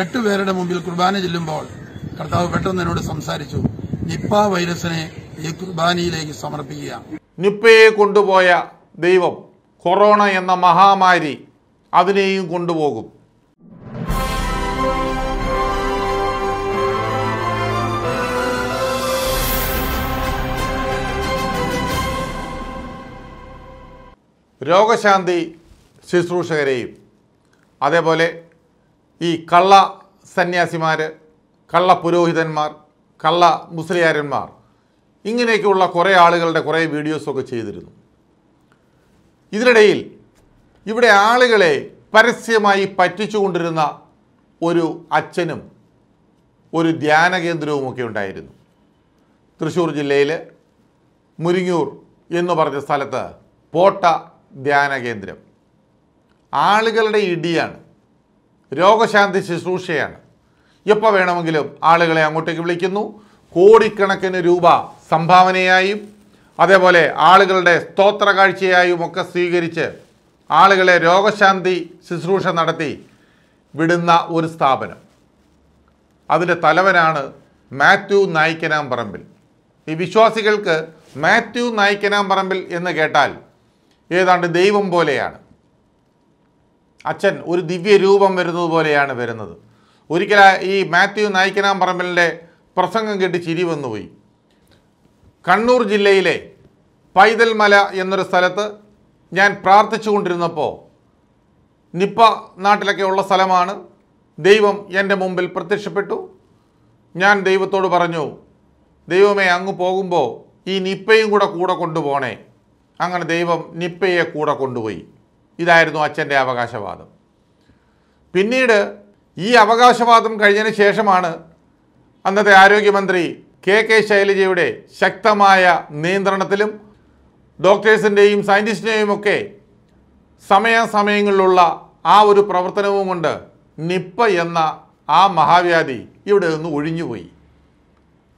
എട്ട് പേരുടെ മുമ്പിൽ കുർബാന ചെല്ലുമ്പോൾ കർത്താവ് പെട്ടെന്ന് എന്നോട് സംസാരിച്ചു നിപ്പ വൈറസിനെ ഈ കുർബാനയിലേക്ക് സമർപ്പിക്കുക നിപ്പയെ കൊണ്ടുപോയ ദൈവം കൊറോണ എന്ന മഹാമാരി അതിനെയും കൊണ്ടുപോകും രോഗശാന്തി ശുശ്രൂഷകരെയും അതേപോലെ ഈ കള്ള സന്യാസിമാർ കള്ള പുരോഹിതന്മാർ കള്ള മുസ്ലിയാരന്മാർ ഇങ്ങനെയൊക്കെയുള്ള കുറേ ആളുകളുടെ കുറേ വീഡിയോസൊക്കെ ചെയ്തിരുന്നു ഇതിനിടയിൽ ഇവിടെ ആളുകളെ പരസ്യമായി പറ്റിച്ചുകൊണ്ടിരുന്ന ഒരു അച്ഛനും ഒരു ധ്യാന കേന്ദ്രവുമൊക്കെ ഉണ്ടായിരുന്നു തൃശ്ശൂർ ജില്ലയിൽ മുരിങ്ങൂർ എന്ന് പറഞ്ഞ സ്ഥലത്ത് പോട്ട ധ്യാന കേന്ദ്രം ആളുകളുടെ ഇടിയാണ് രോഗശാന്തി ശുശ്രൂഷയാണ് എപ്പോൾ വേണമെങ്കിലും ആളുകളെ അങ്ങോട്ടേക്ക് വിളിക്കുന്നു കോടിക്കണക്കിന് രൂപ സംഭാവനയായും അതേപോലെ ആളുകളുടെ സ്തോത്ര കാഴ്ചയായും ഒക്കെ സ്വീകരിച്ച് ആളുകളെ രോഗശാന്തി ശുശ്രൂഷ നടത്തി വിടുന്ന ഒരു സ്ഥാപനം അതിൻ്റെ തലവനാണ് മാത്യു നായിക്കനാം പറമ്പിൽ ഈ വിശ്വാസികൾക്ക് മാത്യു നായിക്കനാം പറമ്പിൽ എന്ന് കേട്ടാൽ ഏതാണ്ട് ദൈവം പോലെയാണ് അച്ഛൻ ഒരു ദിവ്യ രൂപം വരുന്നത് പോലെയാണ് വരുന്നത് ഒരിക്കൽ ഈ മാത്യു നായിക്കനാം പറമ്പലിൻ്റെ പ്രസംഗം കേട്ട് ചിരി വന്നുപോയി കണ്ണൂർ ജില്ലയിലെ പൈതൽ മല എന്നൊരു സ്ഥലത്ത് ഞാൻ പ്രാർത്ഥിച്ചുകൊണ്ടിരുന്നപ്പോൾ നിപ്പ നാട്ടിലൊക്കെ ഉള്ള സ്ഥലമാണ് ദൈവം എൻ്റെ മുമ്പിൽ പ്രത്യക്ഷപ്പെട്ടു ഞാൻ ദൈവത്തോട് പറഞ്ഞു ദൈവമേ അങ്ങ് പോകുമ്പോൾ ഈ നിപ്പയും കൂടെ കൂടെ കൊണ്ടുപോണേ അങ്ങനെ ദൈവം നിപ്പയെ കൂടെ കൊണ്ടുപോയി ഇതായിരുന്നു അച്ഛൻ്റെ അവകാശവാദം പിന്നീട് ഈ അവകാശവാദം കഴിഞ്ഞതിന് ശേഷമാണ് അന്നത്തെ ആരോഗ്യമന്ത്രി കെ കെ ശൈലജയുടെ ശക്തമായ നിയന്ത്രണത്തിലും ഡോക്ടേഴ്സിൻ്റെയും സയൻറ്റിസ്റ്റിൻ്റെയും ഒക്കെ സമയാസമയങ്ങളിലുള്ള ആ ഒരു പ്രവർത്തനവും കൊണ്ട് നിപ്പ എന്ന ആ മഹാവ്യാധി ഇവിടെ നിന്ന് ഒഴിഞ്ഞുപോയി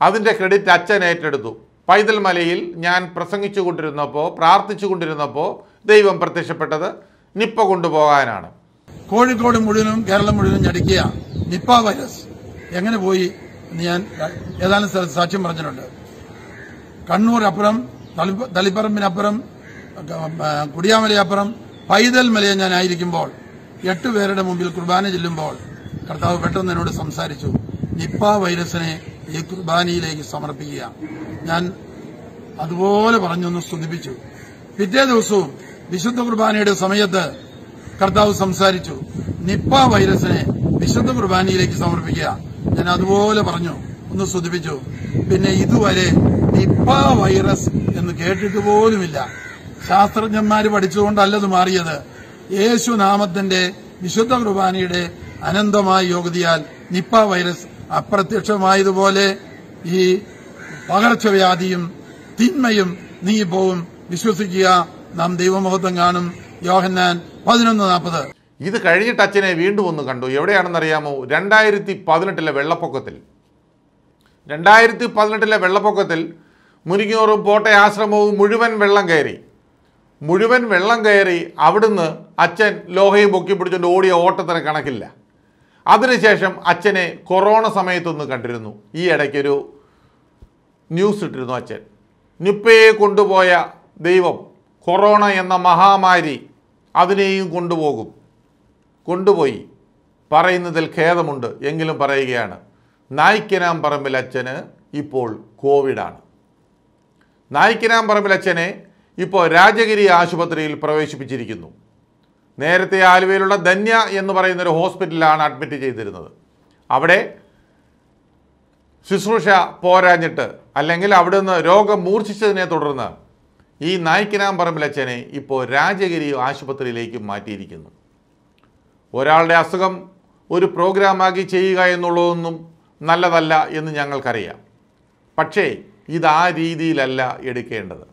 അതിൻ്റെ ക്രെഡിറ്റ് അച്ഛൻ ഏറ്റെടുത്തു പൈതൽ മലയിൽ ഞാൻ പ്രസംഗിച്ചു കൊണ്ടിരുന്നപ്പോൾ പ്രാർത്ഥിച്ചു കൊണ്ടിരുന്നപ്പോൾ ദൈവം പ്രത്യക്ഷപ്പെട്ടത് നിപ്പ കൊണ്ടുപോകാനാണ് കോഴിക്കോട് മുഴുവനും കേരളം മുഴുവനും ഞടിക്കുക നിപ്പ വൈറസ് എങ്ങനെ പോയി എന്ന് ഞാൻ ഏതാനും സാക്ഷ്യം പറഞ്ഞിട്ടുണ്ട് കണ്ണൂർ അപ്പുറം തളിപ്പറമ്പിനപ്പുറം കുടിയാമലയപ്പുറം പൈതൽ മലയെ ഞാൻ ആയിരിക്കുമ്പോൾ എട്ട് മുമ്പിൽ കുർബാന ചെല്ലുമ്പോൾ കർത്താവ് പെട്ടെന്ന് എന്നോട് സംസാരിച്ചു നിപ്പ വൈറസിനെ ഈ കുർബാനയിലേക്ക് സമർപ്പിക്കുക ഞാൻ അതുപോലെ പറഞ്ഞൊന്ന് സ്തുതിപ്പിച്ചു പിറ്റേ ദിവസവും വിശുദ്ധ കുർബാനയുടെ സമയത്ത് കർത്താവ് സംസാരിച്ചു നിപ്പ വൈറസിനെ വിശുദ്ധ കുർബാനയിലേക്ക് സമർപ്പിക്കുക ഞാൻ അതുപോലെ പറഞ്ഞു ഒന്ന് ശ്രദ്ധിപ്പിച്ചു പിന്നെ ഇതുവരെ നിപ്പ വൈറസ് എന്ന് കേട്ടിട്ട് പോലുമില്ല ശാസ്ത്രജ്ഞന്മാര് പഠിച്ചുകൊണ്ടല്ലത് അത് മാറിയത് യേശുനാമത്തിന്റെ വിശുദ്ധ കുർബാനയുടെ അനന്തമായ യോഗ്യതയാൽ നിപ്പ വൈറസ് അപ്രത്യക്ഷമായതുപോലെ ഈ പകർച്ചവ്യാധിയും തിന്മയും നീ പോവും വിശ്വസിക്കുക നാം ദൈവമഹത്വം കാണും യോഹന്നാൻ പതിനൊന്ന് നാൽപ്പത് ഇത് കഴിഞ്ഞിട്ട് അച്ഛനെ വീണ്ടും ഒന്ന് കണ്ടു എവിടെയാണെന്നറിയാമോ രണ്ടായിരത്തി പതിനെട്ടിലെ വെള്ളപ്പൊക്കത്തിൽ രണ്ടായിരത്തി പതിനെട്ടിലെ വെള്ളപ്പൊക്കത്തിൽ മുരിങ്ങൂറും പോട്ടെ ആശ്രമവും മുഴുവൻ വെള്ളം കയറി മുഴുവൻ വെള്ളം കയറി അവിടുന്ന് അച്ഛൻ ലോഹയും പൊക്കി പിടിച്ചുകൊണ്ട് ഓടിയ ഓട്ടത്തിന് കണക്കില്ല അതിനുശേഷം അച്ഛനെ കൊറോണ സമയത്തൊന്ന് കണ്ടിരുന്നു ഈ ഇടയ്ക്കൊരു ന്യൂസ് ഇട്ടിരുന്നു അച്ഛൻ നിപ്പയെ കൊണ്ടുപോയ ദൈവം കൊറോണ എന്ന മഹാമാരി അതിനെയും കൊണ്ടുപോകും കൊണ്ടുപോയി പറയുന്നതിൽ ഖേദമുണ്ട് എങ്കിലും പറയുകയാണ് നായ്ക്കനാം പറമ്പിൽ അച്ഛന് ഇപ്പോൾ കോവിഡാണ് നായ്ക്കനാം പറമ്പിൽ അച്ഛനെ ഇപ്പോൾ രാജഗിരി ആശുപത്രിയിൽ പ്രവേശിപ്പിച്ചിരിക്കുന്നു നേരത്തെ ആലുവയിലുള്ള ധന്യ എന്ന് പറയുന്നൊരു ഹോസ്പിറ്റലിലാണ് അഡ്മിറ്റ് ചെയ്തിരുന്നത് അവിടെ ശുശ്രൂഷ പോരാഞ്ഞിട്ട് അല്ലെങ്കിൽ അവിടുന്ന് രോഗം മൂർച്ഛിച്ചതിനെ തുടർന്ന് ഈ അച്ഛനെ ഇപ്പോൾ രാജഗിരി ആശുപത്രിയിലേക്ക് മാറ്റിയിരിക്കുന്നു ഒരാളുടെ അസുഖം ഒരു പ്രോഗ്രാമാക്കി ചെയ്യുക എന്നുള്ളതൊന്നും നല്ലതല്ല എന്ന് ഞങ്ങൾക്കറിയാം പക്ഷേ ഇത് ആ രീതിയിലല്ല എടുക്കേണ്ടത്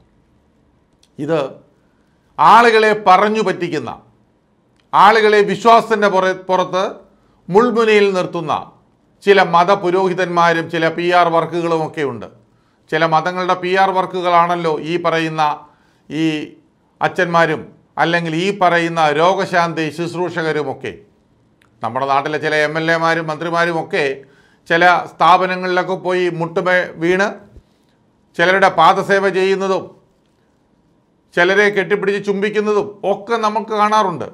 ഇത് ആളുകളെ പറഞ്ഞു പറ്റിക്കുന്ന ആളുകളെ വിശ്വാസത്തിൻ്റെ പുറ പുറത്ത് മുൾമുനയിൽ നിർത്തുന്ന ചില മതപുരോഹിതന്മാരും ചില പി ആർ വർക്കുകളുമൊക്കെ ഉണ്ട് ചില മതങ്ങളുടെ പി ആർ വർക്കുകളാണല്ലോ ഈ പറയുന്ന ഈ അച്ഛന്മാരും അല്ലെങ്കിൽ ഈ പറയുന്ന രോഗശാന്തി ശുശ്രൂഷകരുമൊക്കെ നമ്മുടെ നാട്ടിലെ ചില എം എൽ എമാരും മന്ത്രിമാരുമൊക്കെ ചില സ്ഥാപനങ്ങളിലൊക്കെ പോയി മുട്ടുമേ വീണ് ചിലരുടെ പാദസേവ ചെയ്യുന്നതും ചിലരെ കെട്ടിപ്പിടിച്ച് ചുംബിക്കുന്നതും ഒക്കെ നമുക്ക് കാണാറുണ്ട്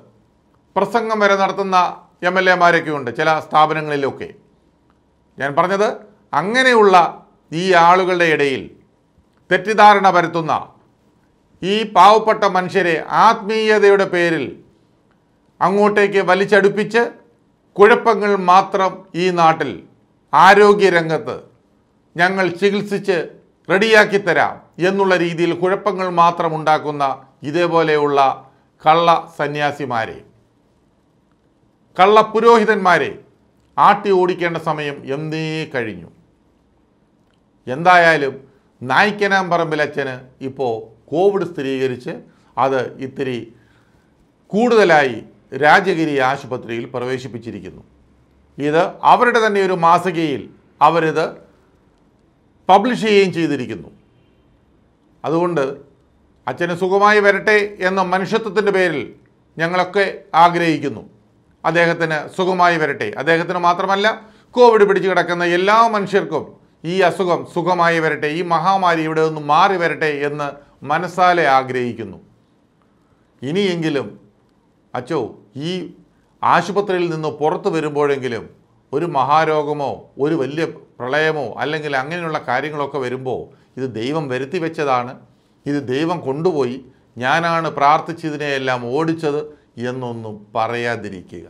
പ്രസംഗം വരെ നടത്തുന്ന എം എൽ എമാരൊക്കെയുണ്ട് ചില സ്ഥാപനങ്ങളിലൊക്കെ ഞാൻ പറഞ്ഞത് അങ്ങനെയുള്ള ഈ ആളുകളുടെ ഇടയിൽ തെറ്റിദ്ധാരണ പരത്തുന്ന ഈ പാവപ്പെട്ട മനുഷ്യരെ ആത്മീയതയുടെ പേരിൽ അങ്ങോട്ടേക്ക് വലിച്ചടുപ്പിച്ച് കുഴപ്പങ്ങൾ മാത്രം ഈ നാട്ടിൽ ആരോഗ്യരംഗത്ത് ഞങ്ങൾ ചികിത്സിച്ച് റെഡിയാക്കി തരാം എന്നുള്ള രീതിയിൽ കുഴപ്പങ്ങൾ മാത്രം ഉണ്ടാക്കുന്ന ഇതേപോലെയുള്ള കള്ള സന്യാസിമാരെ കള്ള പുരോഹിതന്മാരെ ആട്ടി ഓടിക്കേണ്ട സമയം എന്നേ കഴിഞ്ഞു എന്തായാലും നായ്ക്കനാമ്പറമ്പിലച്ഛന് ഇപ്പോൾ കോവിഡ് സ്ഥിരീകരിച്ച് അത് ഇത്തിരി കൂടുതലായി രാജഗിരി ആശുപത്രിയിൽ പ്രവേശിപ്പിച്ചിരിക്കുന്നു ഇത് അവരുടെ തന്നെ ഒരു മാസികയിൽ അവരിത് പബ്ലിഷ് ചെയ്യുകയും ചെയ്തിരിക്കുന്നു അതുകൊണ്ട് അച്ഛന് സുഖമായി വരട്ടെ എന്ന മനുഷ്യത്വത്തിൻ്റെ പേരിൽ ഞങ്ങളൊക്കെ ആഗ്രഹിക്കുന്നു അദ്ദേഹത്തിന് സുഖമായി വരട്ടെ അദ്ദേഹത്തിന് മാത്രമല്ല കോവിഡ് പിടിച്ചു കിടക്കുന്ന എല്ലാ മനുഷ്യർക്കും ഈ അസുഖം സുഖമായി വരട്ടെ ഈ മഹാമാരി ഇവിടെ നിന്ന് മാറി വരട്ടെ എന്ന് മനസ്സാലെ ആഗ്രഹിക്കുന്നു ഇനിയെങ്കിലും അച്ചോ ഈ ആശുപത്രിയിൽ നിന്ന് പുറത്തു വരുമ്പോഴെങ്കിലും ഒരു മഹാരോഗമോ ഒരു വലിയ പ്രളയമോ അല്ലെങ്കിൽ അങ്ങനെയുള്ള കാര്യങ്ങളൊക്കെ വരുമ്പോൾ ഇത് ദൈവം വരുത്തി വെച്ചതാണ് ഇത് ദൈവം കൊണ്ടുപോയി ഞാനാണ് പ്രാർത്ഥിച്ചതിനെയെല്ലാം ഓടിച്ചത് എന്നൊന്നും പറയാതിരിക്കുക